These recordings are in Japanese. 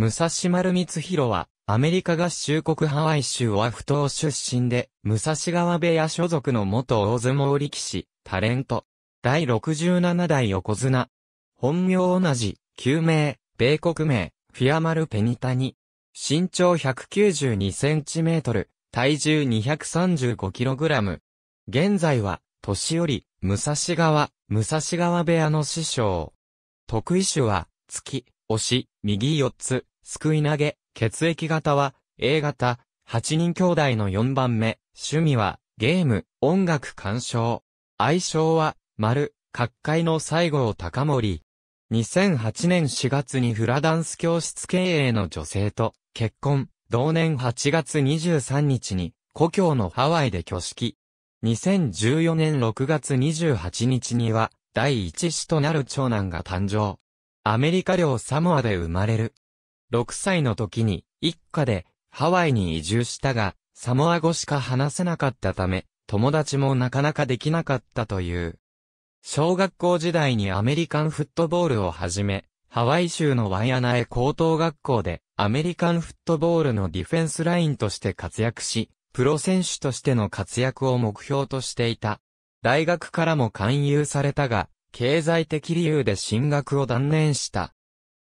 武蔵丸光弘は、アメリカ合衆国ハワイ州ワフ島出身で、武蔵川部屋所属の元大相撲力士、タレント。第67代横綱。本名同じ、旧名、米国名、フィアマル・ペニタニ。身長192センチメートル、体重235キログラム。現在は、年寄り、武蔵川、武蔵川部屋の師匠。得意種は、月、押し、右四つ、すくい投げ、血液型は A 型、8人兄弟の4番目、趣味はゲーム、音楽鑑賞。愛称は、丸、各界の西郷隆盛。2008年4月にフラダンス教室経営の女性と結婚、同年8月23日に故郷のハワイで挙式。2014年6月28日には第一子となる長男が誕生。アメリカ領サモアで生まれる。6歳の時に、一家で、ハワイに移住したが、サモア語しか話せなかったため、友達もなかなかできなかったという。小学校時代にアメリカンフットボールをはじめ、ハワイ州のワイアナエ高等学校でアメリカンフットボールのディフェンスラインとして活躍し、プロ選手としての活躍を目標としていた。大学からも勧誘されたが、経済的理由で進学を断念した。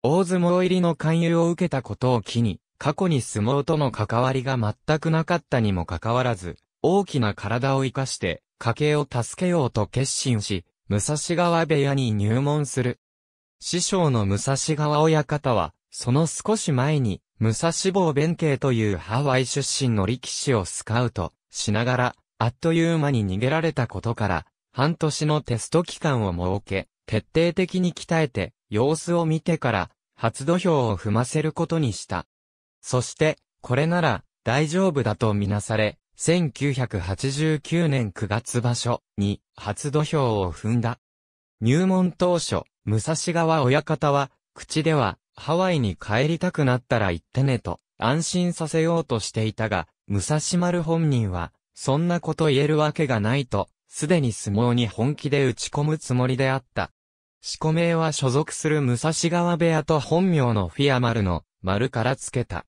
大相撲入りの勧誘を受けたことを機に、過去に相撲との関わりが全くなかったにもかかわらず、大きな体を生かして、家計を助けようと決心し、武蔵川部屋に入門する。師匠の武蔵川親方は、その少し前に、武蔵坊弁慶というハワイ出身の力士をスカウトしながら、あっという間に逃げられたことから、半年のテスト期間を設け、徹底的に鍛えて、様子を見てから、初土俵を踏ませることにした。そして、これなら、大丈夫だとみなされ、1989年9月場所に初土俵を踏んだ。入門当初、武蔵川親方は、口では、ハワイに帰りたくなったら行ってねと、安心させようとしていたが、武蔵丸本人は、そんなこと言えるわけがないと、すでに相撲に本気で打ち込むつもりであった。四股名は所属する武蔵川部屋と本名のフィア丸の丸から付けた。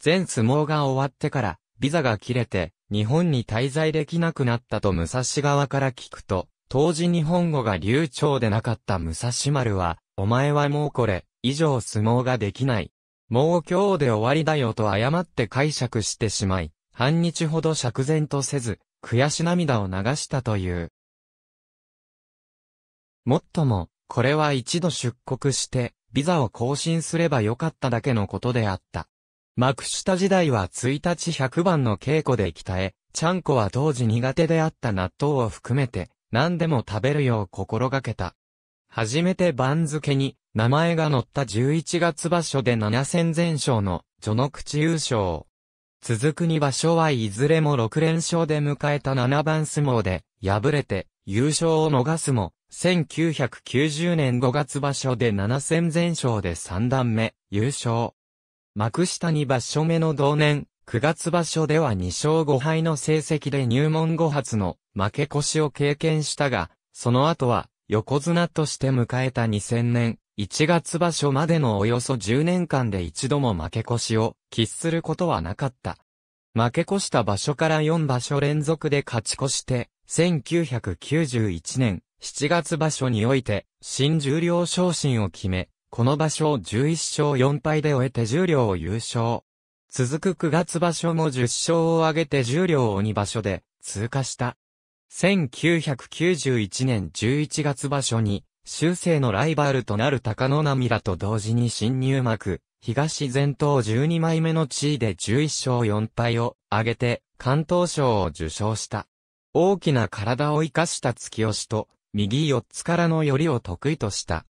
全相撲が終わってから、ビザが切れて、日本に滞在できなくなったと武蔵川から聞くと、当時日本語が流暢でなかった武蔵丸は、お前はもうこれ、以上相撲ができない。もう今日で終わりだよと誤って解釈してしまい、半日ほど釈然とせず、悔し涙を流したという。もっとも、これは一度出国して、ビザを更新すればよかっただけのことであった。幕下時代は1日100番の稽古で鍛え、ちゃんこは当時苦手であった納豆を含めて、何でも食べるよう心がけた。初めて番付に、名前が載った11月場所で7戦全勝の、序の口優勝。続く2場所はいずれも6連勝で迎えた7番相撲で、敗れて、優勝を逃すも、1990年5月場所で7戦全勝で3段目、優勝。幕下に場所目の同年、9月場所では2勝5敗の成績で入門後発の負け越しを経験したが、その後は横綱として迎えた2000年、1月場所までのおよそ10年間で一度も負け越しを喫することはなかった。負け越した場所から4場所連続で勝ち越して、1991年、7月場所において、新十両昇進を決め、この場所を11勝4敗で終えて十両を優勝。続く9月場所も10勝を挙げて十両を2場所で通過した。1991年11月場所に、修正のライバルとなる高野波らと同時に新入幕、東前頭12枚目の地位で11勝4敗を挙げて、関東賞を受賞した。大きな体を生かした月吉押しと、右四つからの寄りを得意とした。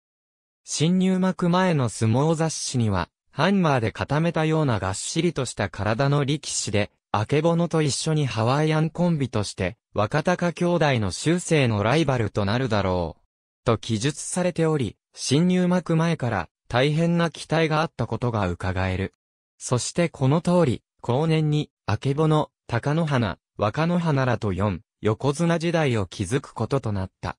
新入幕前の相撲雑誌には、ハンマーで固めたようながっしりとした体の力士で、あけぼのと一緒にハワイアンコンビとして、若鷹兄弟の修正のライバルとなるだろう。と記述されており、新入幕前から大変な期待があったことが伺える。そしてこの通り、後年に、あけぼの、高野花、若野花らと4、横綱時代を築くこととなった。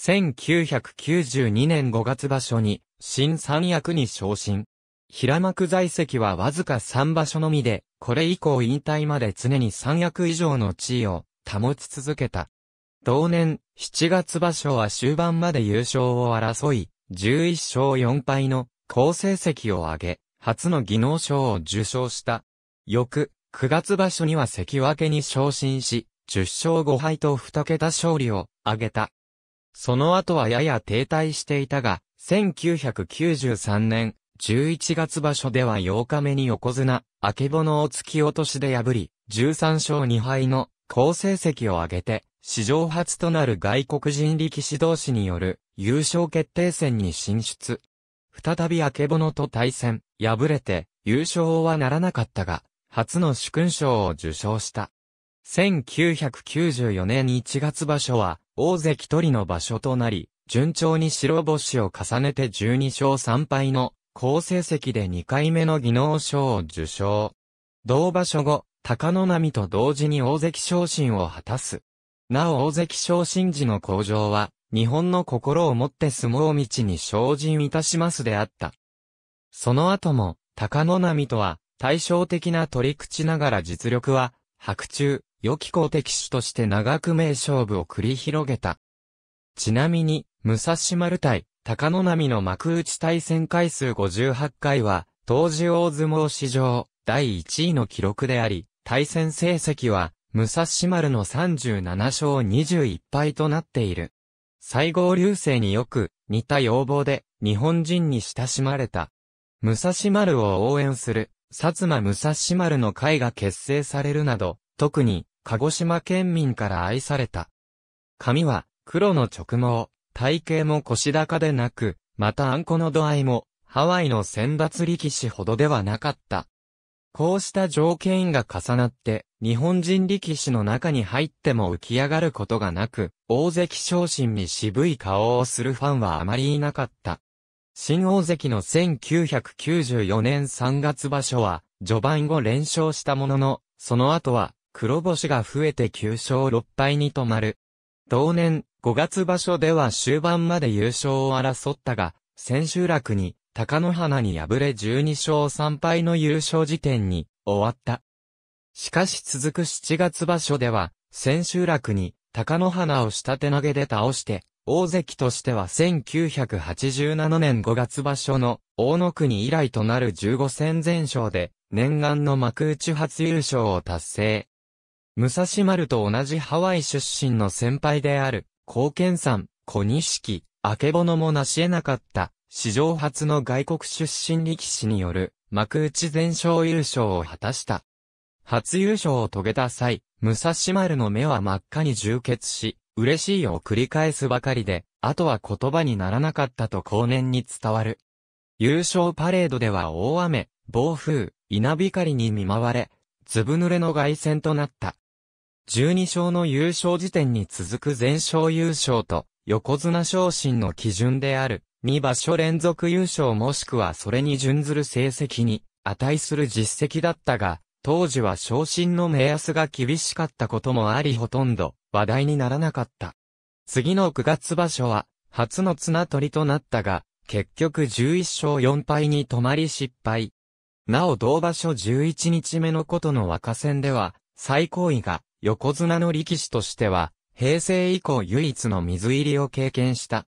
1992年5月場所に、新三役に昇進。平幕在籍はわずか3場所のみで、これ以降引退まで常に三役以上の地位を保ち続けた。同年、7月場所は終盤まで優勝を争い、11勝4敗の好成績を挙げ、初の技能賞を受賞した。翌、9月場所には関脇に昇進し、10勝5敗と2桁勝利を挙げた。その後はやや停滞していたが、1993年11月場所では8日目に横綱、明けぼのを突き落としで破り、13勝2敗の好成績を挙げて、史上初となる外国人力士同士による優勝決定戦に進出。再び明けぼのと対戦、敗れて優勝はならなかったが、初の主勲賞を受賞した。1994年1月場所は、大関取りの場所となり、順調に白星を重ねて12勝3敗の好成績で2回目の技能賞を受賞。同場所後、高野波と同時に大関昇進を果たす。なお大関昇進時の向上は、日本の心を持って相撲道に精進いたしますであった。その後も、高野波とは、対照的な取り口ながら実力は、白昼、良き公的手として長く名勝負を繰り広げた。ちなみに、武蔵丸対、高野波の幕内対戦回数58回は、当時大相撲史上、第1位の記録であり、対戦成績は、武蔵丸の37勝21敗となっている。西郷流星によく似た要望で日本人に親しまれた。武蔵丸を応援する薩摩武蔵丸の会が結成されるなど、特に鹿児島県民から愛された。髪は黒の直毛、体型も腰高でなく、またあんこの度合いも、ハワイの選抜力士ほどではなかった。こうした条件が重なって、日本人力士の中に入っても浮き上がることがなく、大関昇進に渋い顔をするファンはあまりいなかった。新大関の1994年3月場所は、序盤後連勝したものの、その後は、黒星が増えて9勝6敗に止まる。同年、5月場所では終盤まで優勝を争ったが、千秋楽に、高野花に敗れ12勝3敗の優勝時点に、終わった。しかし続く7月場所では、千秋楽に、高野花を下手投げで倒して、大関としては1987年5月場所の大野国以来となる15戦全勝で念願の幕内初優勝を達成。武蔵丸と同じハワイ出身の先輩である、貢献さん、小錦、あけぼのも成し得なかった、史上初の外国出身力士による、幕内全勝優勝を果たした。初優勝を遂げた際、武蔵丸の目は真っ赤に充血し、嬉しいを繰り返すばかりで、あとは言葉にならなかったと後年に伝わる。優勝パレードでは大雨、暴風、稲光に見舞われ、ずぶ濡れの外戦となった。12勝の優勝時点に続く全勝優勝と、横綱昇進の基準である、2場所連続優勝もしくはそれに準ずる成績に値する実績だったが、当時は昇進の目安が厳しかったこともありほとんど話題にならなかった。次の9月場所は、初の綱取りとなったが、結局11勝4敗に止まり失敗。なお同場所11日目のことの若戦では、最高位が横綱の力士としては、平成以降唯一の水入りを経験した。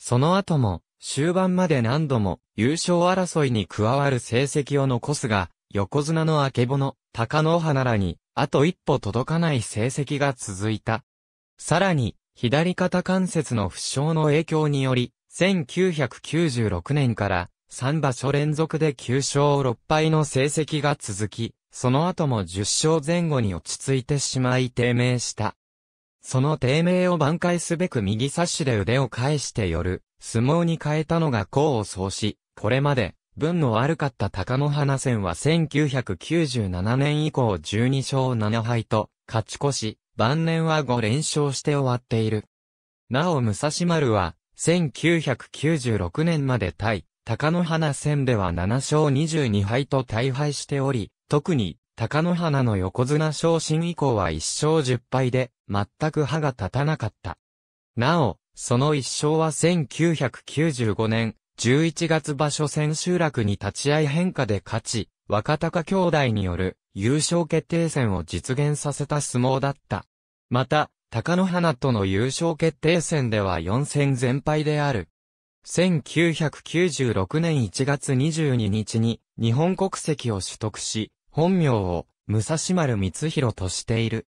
その後も、終盤まで何度も優勝争いに加わる成績を残すが、横綱の明けぼの、高野花らに、あと一歩届かない成績が続いた。さらに、左肩関節の負傷の影響により、1996年から3場所連続で9勝6敗の成績が続き、その後も10勝前後に落ち着いてしまい低迷した。その低迷を挽回すべく右差しで腕を返して寄る、相撲に変えたのが功を奏し、これまで、分の悪かった高野花戦は1997年以降12勝7敗と、勝ち越し、晩年は5連勝して終わっている。なお武蔵丸は、1996年まで対、高野花戦では7勝22敗と大敗しており、特に、高野花の横綱昇進以降は一勝10敗で、全く歯が立たなかった。なお、その一勝は1995年、11月場所千秋楽に立ち合い変化で勝ち、若隆兄弟による優勝決定戦を実現させた相撲だった。また、高野花との優勝決定戦では4戦全敗である。1996年1月22日に日本国籍を取得し、本名を武蔵丸光弘としている。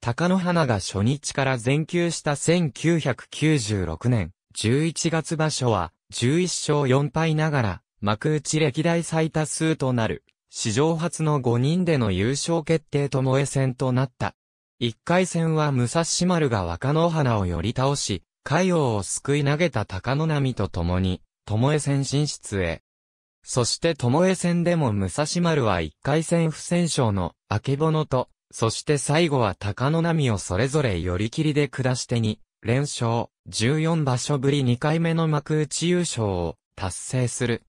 高野花が初日から全休した1996年11月場所は11勝4敗ながら幕内歴代最多数となる史上初の5人での優勝決定ともえ戦となった。1回戦は武蔵丸が若野花を寄り倒し、海洋を救い投げた高野波と共に、巴戦進出へ、そして巴戦でも武蔵丸は一回戦不戦勝の、あけぼのと、そして最後は高野波をそれぞれ寄り切りで下してに、連勝、14場所ぶり2回目の幕内優勝を達成する。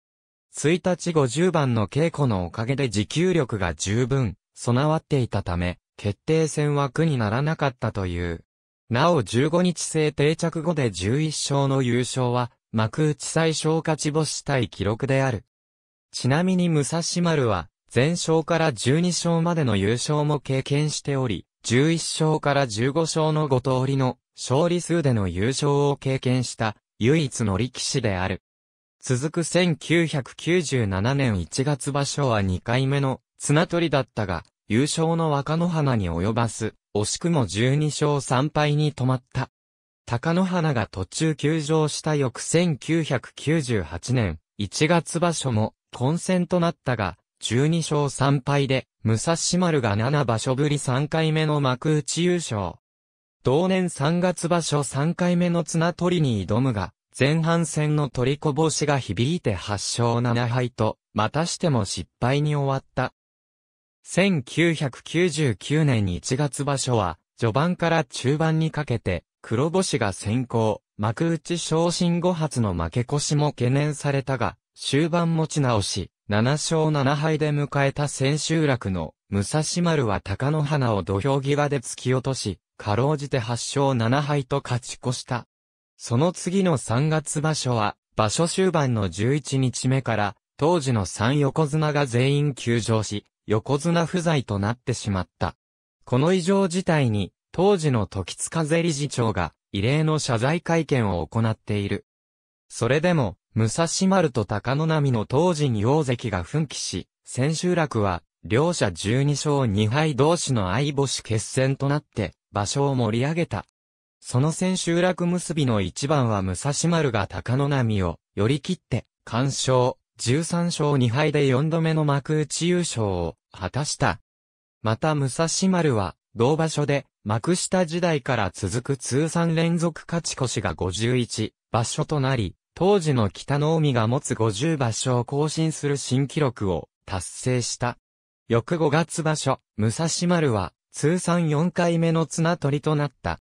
1日50番の稽古のおかげで持久力が十分備わっていたため、決定戦は苦にならなかったという。なお15日制定着後で11勝の優勝は、幕内最小勝ち星対記録である。ちなみに武蔵丸は、全勝から12勝までの優勝も経験しており、11勝から15勝の5通りの勝利数での優勝を経験した唯一の力士である。続く1997年1月場所は2回目の綱取りだったが、優勝の若野花に及ばす、惜しくも12勝3敗に止まった。高野花が途中休場した翌1998年1月場所も混戦となったが、12勝3敗で、武蔵丸が7場所ぶり3回目の幕内優勝。同年3月場所3回目の綱取りに挑むが、前半戦の取りこぼしが響いて8勝7敗と、またしても失敗に終わった。1999年1月場所は、序盤から中盤にかけて、黒星が先行、幕内昇進後発の負け越しも懸念されたが、終盤持ち直し、7勝7敗で迎えた千秋楽の、武蔵丸は高野花を土俵際で突き落とし、かろうじて8勝7敗と勝ち越した。その次の3月場所は、場所終盤の11日目から、当時の3横綱が全員休場し、横綱不在となってしまった。この異常事態に、当時の時塚税理事長が、異例の謝罪会見を行っている。それでも、武蔵丸と高野波の当時に大関が奮起し、千秋楽は、両者12勝2敗同士の相星決戦となって、場所を盛り上げた。その千秋楽結びの一番は武蔵丸が高野波を、寄り切って、完勝、13勝2敗で4度目の幕内優勝を、果たした。また武蔵丸は、同場所で、幕下時代から続く通算連続勝ち越しが51場所となり、当時の北の海が持つ50場所を更新する新記録を達成した。翌5月場所、武蔵丸は通算4回目の綱取りとなった。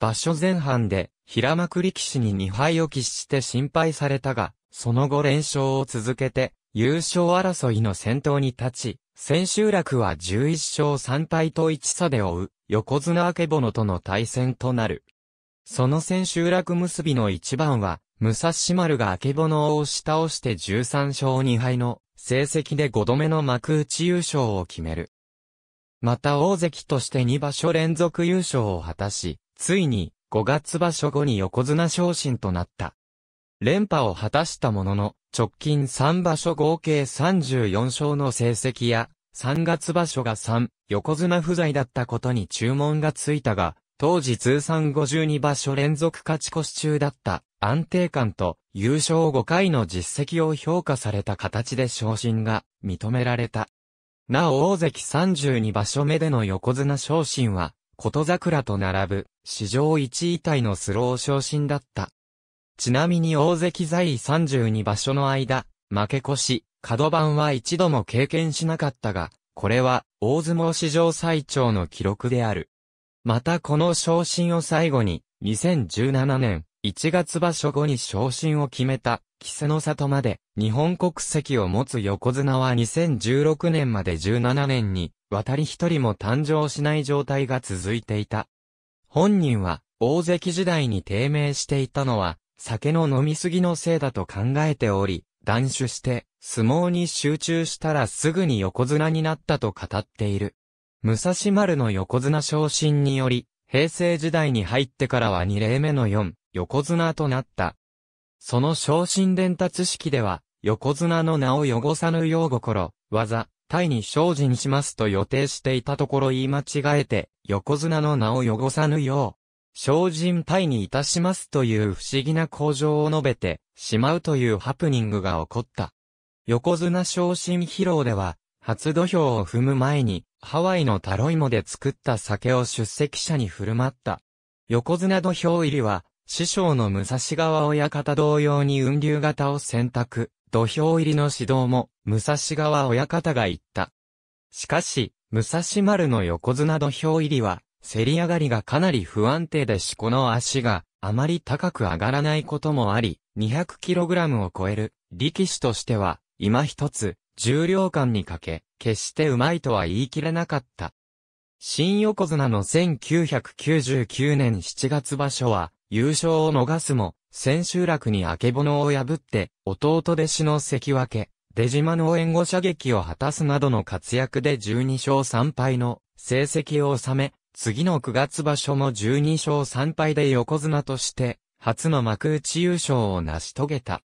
場所前半で平幕力士に2敗を喫して心配されたが、その後連勝を続けて優勝争いの先頭に立ち、千秋楽は11勝3敗と1差で追う横綱明けぼのとの対戦となる。その千秋楽結びの一番は、武蔵丸が明のを押し倒して13勝2敗の成績で5度目の幕内優勝を決める。また大関として2場所連続優勝を果たし、ついに5月場所後に横綱昇進となった。連覇を果たしたものの、直近3場所合計34勝の成績や、3月場所が3、横綱不在だったことに注文がついたが、当時通算52場所連続勝ち越し中だった安定感と優勝5回の実績を評価された形で昇進が認められた。なお大関32場所目での横綱昇進は、琴桜と並ぶ史上1位体のスロー昇進だった。ちなみに大関在位32場所の間、負け越し、角番は一度も経験しなかったが、これは大相撲史上最長の記録である。またこの昇進を最後に、2017年、1月場所後に昇進を決めた、稀勢の里まで、日本国籍を持つ横綱は2016年まで17年に、渡り一人も誕生しない状態が続いていた。本人は、大関時代に低迷していたのは、酒の飲みすぎのせいだと考えており、断酒して、相撲に集中したらすぐに横綱になったと語っている。武蔵丸の横綱昇進により、平成時代に入ってからは2例目の4、横綱となった。その昇進伝達式では、横綱の名を汚さぬよう心、技、体に精進しますと予定していたところ言い間違えて、横綱の名を汚さぬよう、精進体にいたしますという不思議な向上を述べてしまうというハプニングが起こった。横綱昇進披露では、初土俵を踏む前に、ハワイのタロイモで作った酒を出席者に振る舞った。横綱土俵入りは、師匠の武蔵川親方同様に雲流型を選択、土俵入りの指導も、武蔵川親方が言った。しかし、武蔵丸の横綱土俵入りは、競り上がりがかなり不安定でしこの足があまり高く上がらないこともあり、200kg を超える力士としては、今一つ、重量感にかけ、決してうまいとは言い切れなかった。新横綱の1999年7月場所は、優勝を逃すも、千秋楽に明けぼのを破って、弟弟子の関脇、出島の援護射撃を果たすなどの活躍で12勝3敗の成績を収め、次の9月場所も12勝3敗で横綱として、初の幕内優勝を成し遂げた。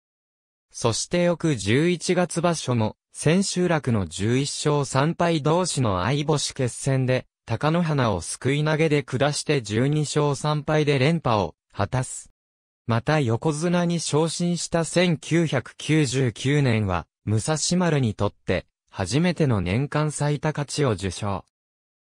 そして翌11月場所も、千秋楽の11勝3敗同士の相星決戦で、高野花を救い投げで下して12勝3敗で連覇を果たす。また横綱に昇進した1999年は、武蔵丸にとって、初めての年間最多価値を受賞。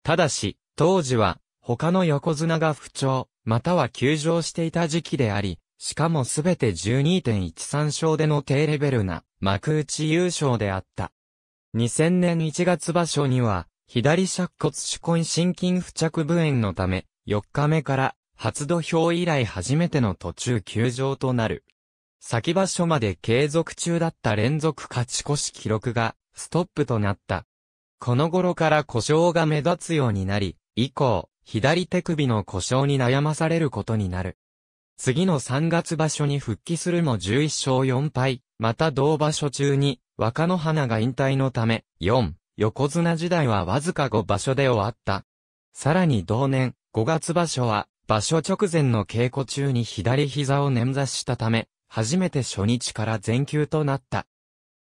ただし、当時は、他の横綱が不調、または休場していた時期であり、しかもすべて12.13勝での低レベルな幕内優勝であった。2000年1月場所には、左尺骨手根心筋付着部炎のため、4日目から初土俵以来初めての途中休場となる。先場所まで継続中だった連続勝ち越し記録がストップとなった。この頃から故障が目立つようになり、以降、左手首の故障に悩まされることになる。次の3月場所に復帰するも11勝4敗、また同場所中に若野花が引退のため、4、横綱時代はわずか5場所で終わった。さらに同年、5月場所は場所直前の稽古中に左膝を捻挫したため、初めて初日から全休となった。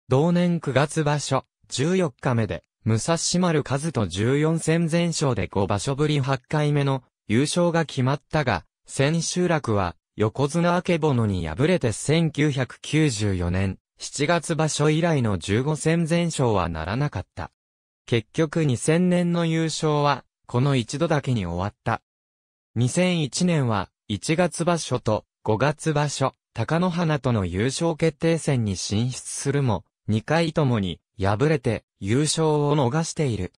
同年9月場所、14日目で、武蔵丸和と14戦全勝で5場所ぶり8回目の優勝が決まったが、千秋楽は横綱曙に敗れて1994年7月場所以来の15戦全勝はならなかった。結局2000年の優勝は、この一度だけに終わった。2001年は、1月場所と5月場所、高野花との優勝決定戦に進出するも、2回ともに敗れて優勝を逃している。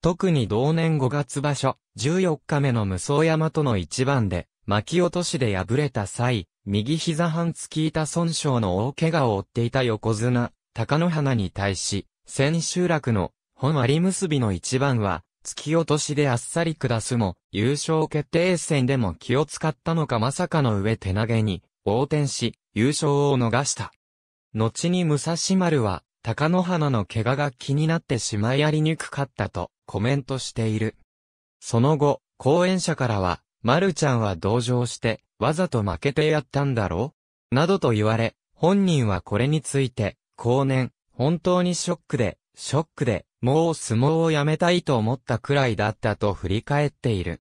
特に同年5月場所、14日目の無双山との一番で、巻き落としで敗れた際、右膝半突き板損傷の大怪我を負っていた横綱、高野花に対し、千秋楽の本割結びの一番は、突き落としであっさり下すも、優勝決定戦でも気を使ったのかまさかの上手投げに、横転し、優勝を逃した。後に武蔵丸は、高野花の怪我が気になってしまいやりにくかったとコメントしている。その後、講演者からは、丸ちゃんは同情して、わざと負けてやったんだろうなどと言われ、本人はこれについて、後年、本当にショックで、ショックで、もう相撲をやめたいと思ったくらいだったと振り返っている。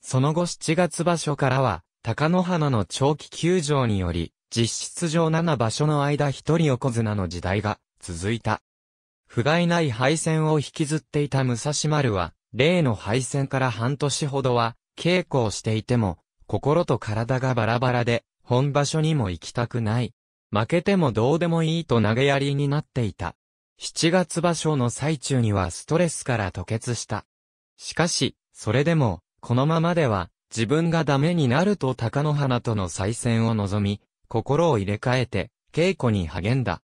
その後7月場所からは、高野花の長期休場により、実質上7場所の間一人横綱の時代が続いた。不甲斐ない敗戦を引きずっていた武蔵丸は、例の敗戦から半年ほどは、稽古をしていても、心と体がバラバラで、本場所にも行きたくない。負けてもどうでもいいと投げやりになっていた。7月場所の最中にはストレスから吐血した。しかし、それでも、このままでは、自分がダメになると高野花との再戦を望み、心を入れ替えて、稽古に励んだ。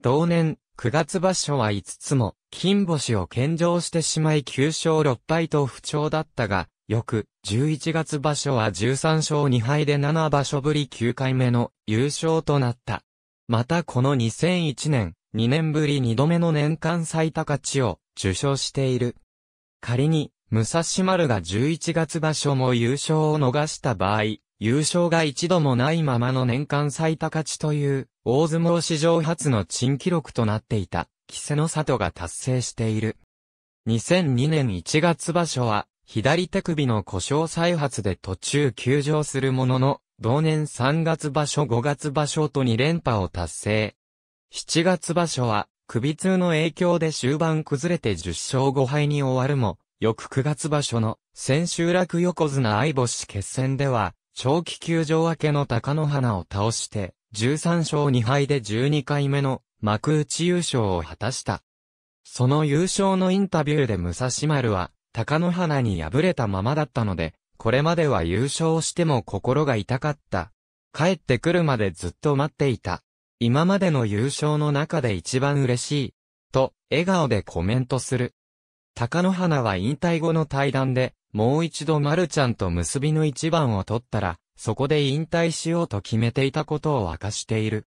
同年、9月場所は5つも、金星を献上してしまい9勝6敗と不調だったが、翌、11月場所は13勝2敗で7場所ぶり9回目の優勝となった。またこの2001年、2年ぶり2度目の年間最多価値を受賞している。仮に、武蔵丸が11月場所も優勝を逃した場合、優勝が一度もないままの年間最多勝ちという、大相撲史上初の珍記録となっていた、稀勢の里が達成している。2002年1月場所は、左手首の故障再発で途中休場するものの、同年3月場所5月場所と2連覇を達成。7月場所は、首痛の影響で終盤崩れて10勝5敗に終わるも、翌9月場所の千秋楽横綱相星決戦では、長期休場明けの高野花を倒して、13勝2敗で12回目の幕内優勝を果たした。その優勝のインタビューで武蔵丸は、高野花に敗れたままだったので、これまでは優勝しても心が痛かった。帰ってくるまでずっと待っていた。今までの優勝の中で一番嬉しい、と、笑顔でコメントする。高野花は引退後の対談で、もう一度丸ちゃんと結びの一番を取ったら、そこで引退しようと決めていたことを明かしている。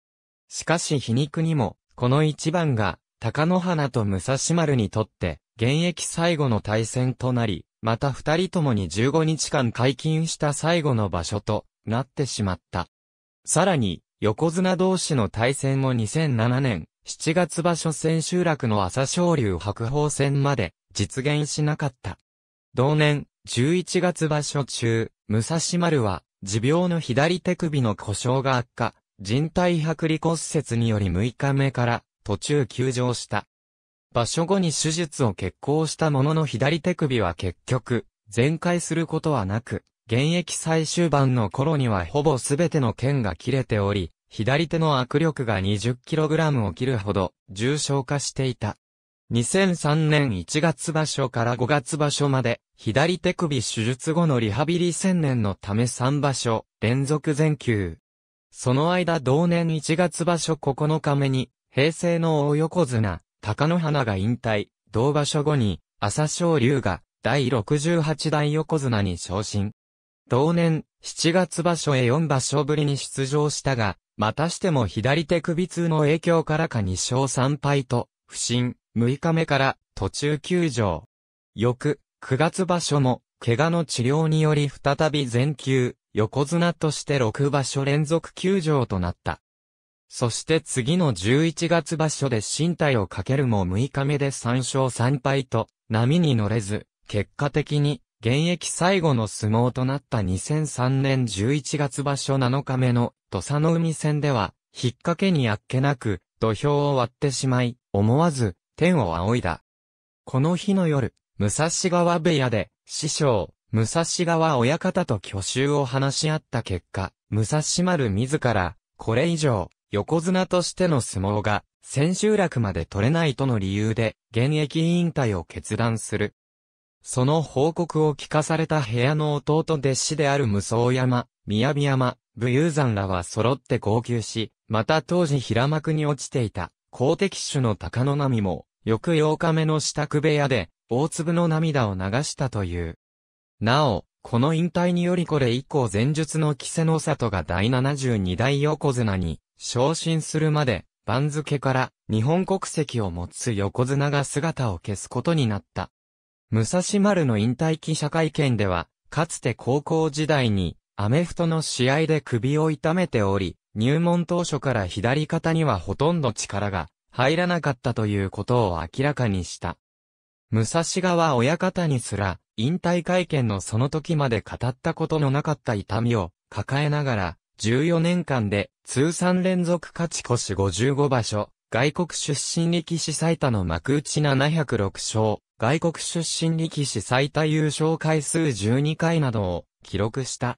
しかし皮肉にも、この一番が、高野花と武蔵丸にとって、現役最後の対戦となり、また二人ともに15日間解禁した最後の場所となってしまった。さらに、横綱同士の対戦を2007年、7月場所千秋楽の朝昇龍白鵬戦まで実現しなかった。同年、11月場所中、武蔵丸は、持病の左手首の故障が悪化、人体剥離骨折により6日目から途中休場した。場所後に手術を決行したものの左手首は結局、全開することはなく、現役最終盤の頃にはほぼ全ての剣が切れており、左手の握力が 20kg を切るほど重症化していた。2003年1月場所から5月場所まで、左手首手術後のリハビリ専念のため3場所、連続全休。その間同年1月場所9日目に、平成の大横綱、高野花が引退、同場所後に、朝青龍が、第68代横綱に昇進。同年、7月場所へ4場所ぶりに出場したが、またしても左手首痛の影響からか2勝3敗と、不振、6日目から途中休場。翌、9月場所も、怪我の治療により再び全休、横綱として6場所連続休場となった。そして次の11月場所で身体をかけるも6日目で3勝3敗と、波に乗れず、結果的に現役最後の相撲となった2003年11月場所7日目の土佐の海戦では、引っ掛けにあっけなく土俵を割ってしまい、思わず天を仰いだ。この日の夜、武蔵川部屋で、師匠、武蔵川親方と挙手を話し合った結果、武蔵丸自ら、これ以上、横綱としての相撲が、千秋楽まで取れないとの理由で、現役引退を決断する。その報告を聞かされた部屋の弟弟子である無双山、宮城山、武勇山らは揃って号泣し、また当時平幕に落ちていた、公敵種の高野波も、翌8日目の支度部屋で、大粒の涙を流したという。なお、この引退によりこれ以降前述の稀勢の里が第72代横綱に、昇進するまで、番付から日本国籍を持つ横綱が姿を消すことになった。武蔵丸の引退記者会見では、かつて高校時代に、アメフトの試合で首を痛めており、入門当初から左肩にはほとんど力が入らなかったということを明らかにした。武蔵川親方にすら、引退会見のその時まで語ったことのなかった痛みを抱えながら、14年間で通算連続勝ち越し55場所、外国出身力士最多の幕内706勝、外国出身力士最多優勝回数12回などを記録した。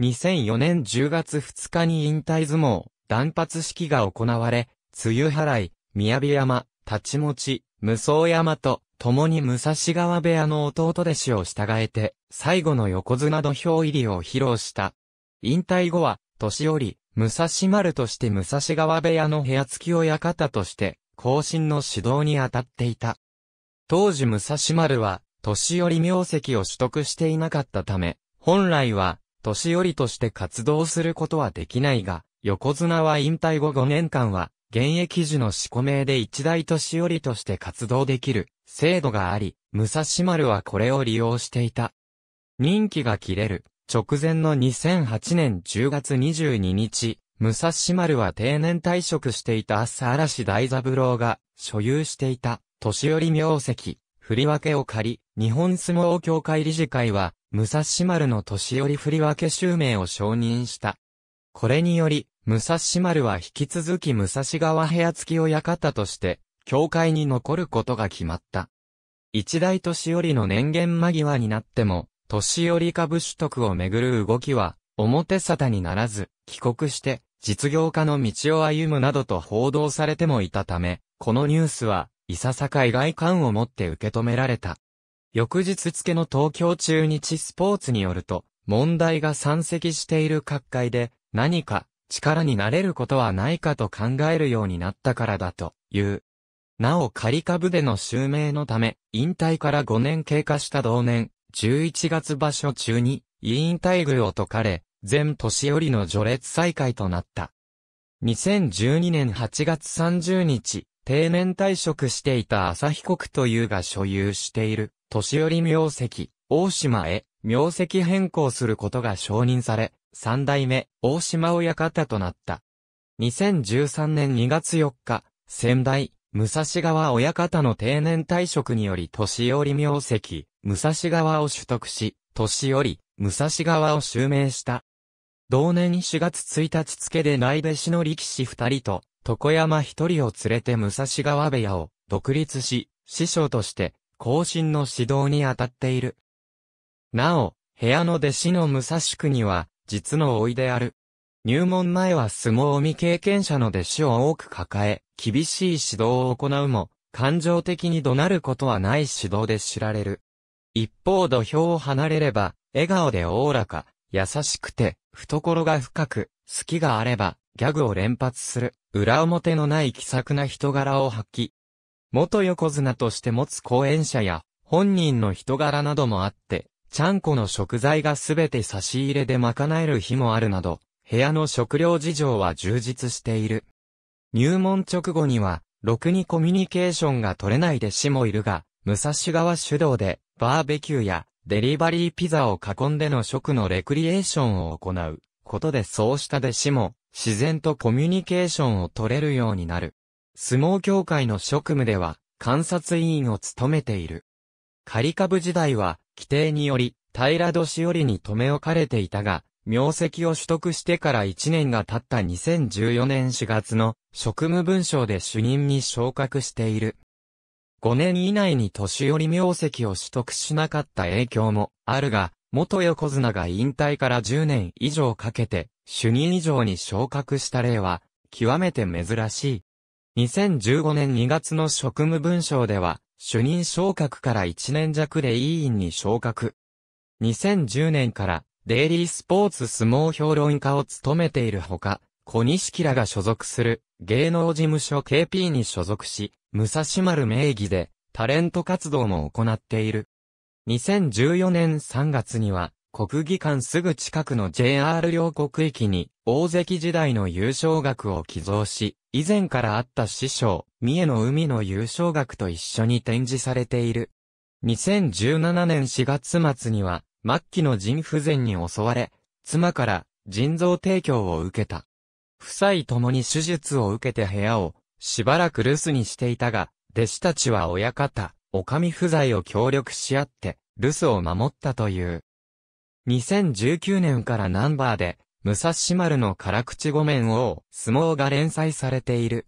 2004年10月2日に引退相撲、断髪式が行われ、梅雨払い、宮城山、立ち持ち、無双山と、共に武蔵川部屋の弟弟子を従えて、最後の横綱土俵入りを披露した。引退後は、年寄り、武蔵丸として武蔵川部屋の部屋付き親方として、後進の指導に当たっていた。当時武蔵丸は、年寄り名跡を取得していなかったため、本来は、年寄りとして活動することはできないが、横綱は引退後5年間は、現役時の四個名で一大年寄りとして活動できる制度があり、武蔵丸はこれを利用していた。任期が切れる直前の2008年10月22日、武蔵丸は定年退職していた朝嵐大三郎が所有していた年寄り名跡、振り分けを借り、日本相撲協会理事会は、武蔵丸の年寄り振り分け襲名を承認した。これにより、武蔵丸は引き続き武蔵川部屋付き親方として、協会に残ることが決まった。一大年寄りの年限間際になっても、年寄り株取得をめぐる動きは、表沙汰にならず、帰国して、実業家の道を歩むなどと報道されてもいたため、このニュースは、いささか意外感を持って受け止められた。翌日付の東京中日スポーツによると、問題が山積している各界で、何か力になれることはないかと考えるようになったからだという。なお仮株での襲名のため、引退から5年経過した同年、11月場所中に、委員待遇を解かれ、全年寄りの序列再開となった。2012年8月30日、定年退職していた朝被告というが所有している、年寄り名跡、大島へ、名跡変更することが承認され、三代目、大島親方となった。2013年2月4日、仙台、武蔵川親方の定年退職により年寄り名跡、武蔵川を取得し、年寄り、武蔵川を襲名した。同年4月1日付で内弟子の力士二人と、床山一人を連れて武蔵川部屋を独立し、師匠として後進の指導に当たっている。なお、部屋の弟子の武蔵国は、実の老いである。入門前は相撲を見経験者の弟子を多く抱え、厳しい指導を行うも、感情的に怒鳴ることはない指導で知られる。一方土俵を離れれば、笑顔でおおらか、優しくて、懐が深く、好きがあれば、ギャグを連発する。裏表のない気さくな人柄を発揮。元横綱として持つ講演者や、本人の人柄などもあって、ちゃんこの食材がすべて差し入れで賄える日もあるなど、部屋の食料事情は充実している。入門直後には、ろくにコミュニケーションが取れない弟子もいるが、武蔵川主導で、バーベキューや、デリバリーピザを囲んでの食のレクリエーションを行う。ことでそうした弟子も、自然とコミュニケーションを取れるようになる。相撲協会の職務では、観察委員を務めている。仮株時代は、規定により、平年寄りに留め置かれていたが、名跡を取得してから1年が経った2014年4月の職務文書で主任に昇格している。5年以内に年寄り名跡を取得しなかった影響もあるが、元横綱が引退から10年以上かけて、主任以上に昇格した例は、極めて珍しい。2015年2月の職務文章では、主任昇格から1年弱で委員に昇格。2010年から、デイリースポーツ相撲評論家を務めているほか、小西らが所属する芸能事務所 KP に所属し、武蔵丸名義でタレント活動も行っている。2014年3月には、国技館すぐ近くの JR 両国域に、大関時代の優勝額を寄贈し、以前からあった師匠、三重の海の優勝額と一緒に展示されている。2017年4月末には、末期の腎不全に襲われ、妻から腎臓提供を受けた。夫妻ともに手術を受けて部屋を、しばらく留守にしていたが、弟子たちは親方、おかみ不在を協力し合って、留守を守ったという。2019年からナンバーで、武蔵丸の辛口御面を相撲が連載されている。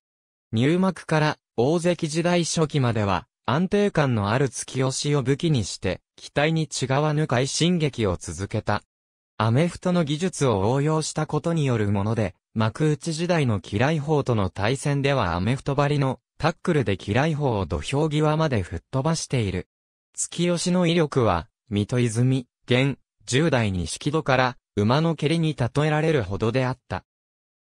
入幕から大関時代初期までは、安定感のある突き押しを武器にして、期待に違わぬ快進撃を続けた。アメフトの技術を応用したことによるもので、幕内時代の嫌い方との対戦ではアメフト張りのタックルで嫌い方を土俵際まで吹っ飛ばしている。月吉の威力は、水戸泉、現、10代式戸から、馬の蹴りに例えられるほどであった。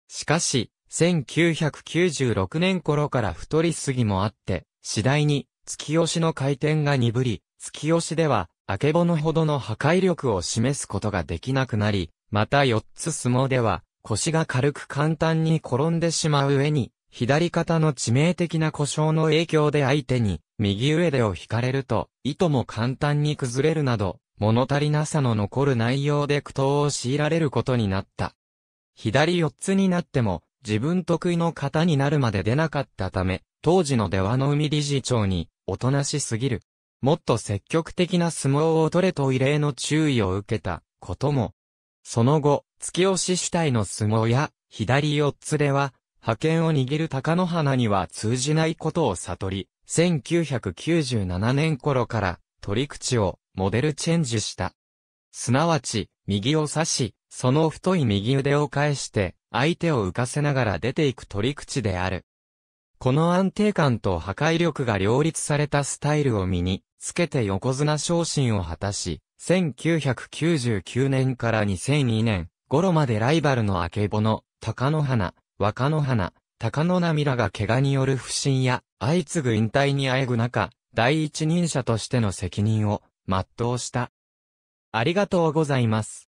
しかし、1996年頃から太りすぎもあって、次第に、月吉の回転が鈍り、月吉では、あけぼのほどの破壊力を示すことができなくなり、また4つ相撲では、腰が軽く簡単に転んでしまう上に、左肩の致命的な故障の影響で相手に、右上手を引かれると、糸も簡単に崩れるなど、物足りなさの残る内容で苦闘を強いられることになった。左四つになっても、自分得意の型になるまで出なかったため、当時の出羽の海理事長に、おとなしすぎる。もっと積極的な相撲を取れと異例の注意を受けたことも。その後、突き押し主体の相撲や、左四つでは、覇権を握る高野花には通じないことを悟り、1997年頃から取り口をモデルチェンジした。すなわち、右を刺し、その太い右腕を返して、相手を浮かせながら出ていく取り口である。この安定感と破壊力が両立されたスタイルを身に、つけて横綱昇進を果たし、1999年から2002年頃までライバルの明けぼの、高野花、若野花、高野涙が怪我による不審や、相次ぐ引退にあえぐ中、第一人者としての責任を、全うした。ありがとうございます。